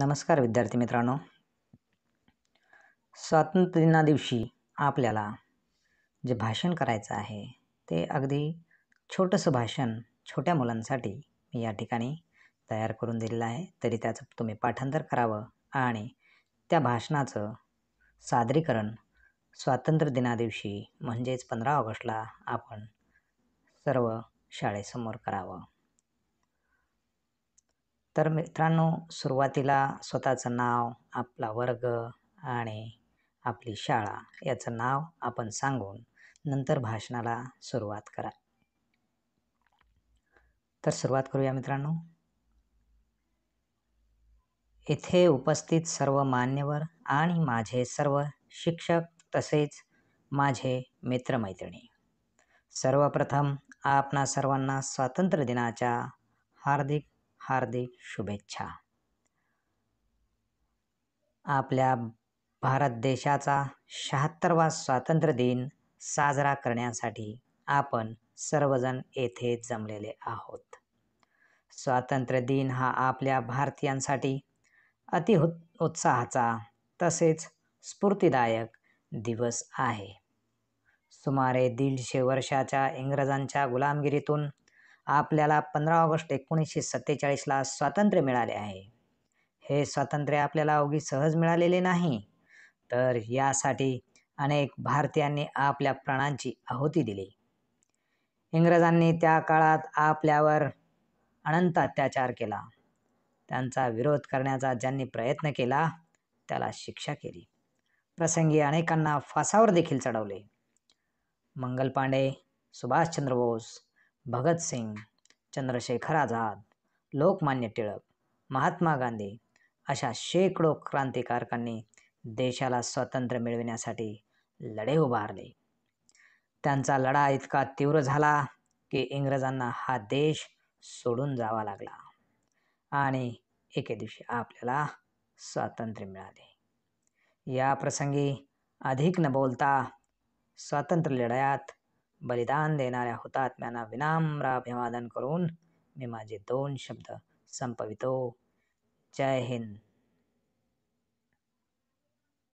नमस्कार विद्यार्थी मित्रांनो स्वातंत्र्य दिना दिवशी आपल्याला जे भाषण करायचं आहे ते अगदी छोटंसं भाषण छोट्या मुलांसाठी मी या ठिकाणी तयार करून दिलेलं आहे तरी त्याचं तुम्ही पाठांतर करावं आणि त्या भाषणाचं सादरीकरण स्वातंत्र्य दिना दिवशी म्हणजेच पंधरा ऑगस्टला आपण सर्व शाळेसमोर करावं तर मित्रांनो सुरुवातीला स्वतःचं नाव आपला वर्ग आणि आपली शाळा याचं नाव आपण सांगून नंतर भाषणाला सुरुवात करा तर सुरुवात करूया मित्रांनो इथे उपस्थित सर्व मान्यवर आणि माझे सर्व शिक्षक तसेच माझे मित्रमैत्रिणी सर्वप्रथम आपणा सर्वांना स्वातंत्र्य दिनाच्या हार्दिक हार्दिक शुभेच्छा आपल्या भारत देशाचा शहात्तरवा स्वातंत्र्य दिन साजरा करण्यासाठी आपण सर्वजण येथे जमलेले आहोत स्वातंत्र्य दिन हा आपल्या भारतीयांसाठी अति उत्साहाचा तसेच स्फूर्तीदायक दिवस आहे सुमारे दीडशे वर्षाच्या इंग्रजांच्या गुलामगिरीतून आपल्याला पंधरा ऑगस्ट एकोणीसशे सत्तेचाळीसला स्वातंत्र्य मिळाले आहे हे स्वातंत्र्य आपल्याला अवघी सहज मिळालेले नाही तर यासाठी अनेक भारतीयांनी आपल्या प्राणांची आहुती दिली इंग्रजांनी त्या काळात आपल्यावर अनंत अत्याचार केला त्यांचा विरोध करण्याचा ज्यांनी प्रयत्न केला त्याला शिक्षा केली प्रसंगी अनेकांना फासावर देखील चढवले मंगल पांडे सुभाषचंद्र बोस भगतसिंग चंद्रशेखर आझाद लोकमान्य टिळक महात्मा गांधी अशा शेकडो क्रांतिकारकांनी देशाला स्वातंत्र्य मिळविण्यासाठी लढे उभारले त्यांचा लढा इतका तीव्र झाला की इंग्रजांना हा देश सोडून जावा लागला आणि एके दिवशी आपल्याला स्वातंत्र्य मिळाले या प्रसंगी अधिक न बोलता स्वातंत्र्य लढ्यात बलिदान देणाऱ्या हुतात्म्यांना विनाम्र अभिवादन करून मी माझे दोन शब्द संपवितो जय हिंद